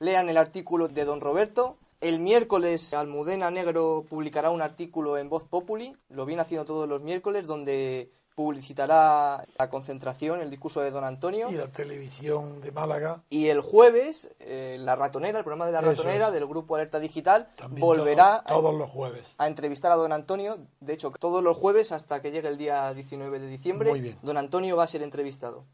Lean el artículo de don Roberto. El miércoles Almudena Negro publicará un artículo en Voz Populi, lo viene haciendo todos los miércoles, donde publicitará la concentración, el discurso de don Antonio. Y la televisión de Málaga. Y el jueves, eh, La Ratonera, el programa de La Ratonera del Grupo Alerta Digital, volverá todos los jueves. a entrevistar a don Antonio. De hecho, todos los jueves hasta que llegue el día 19 de diciembre, don Antonio va a ser entrevistado.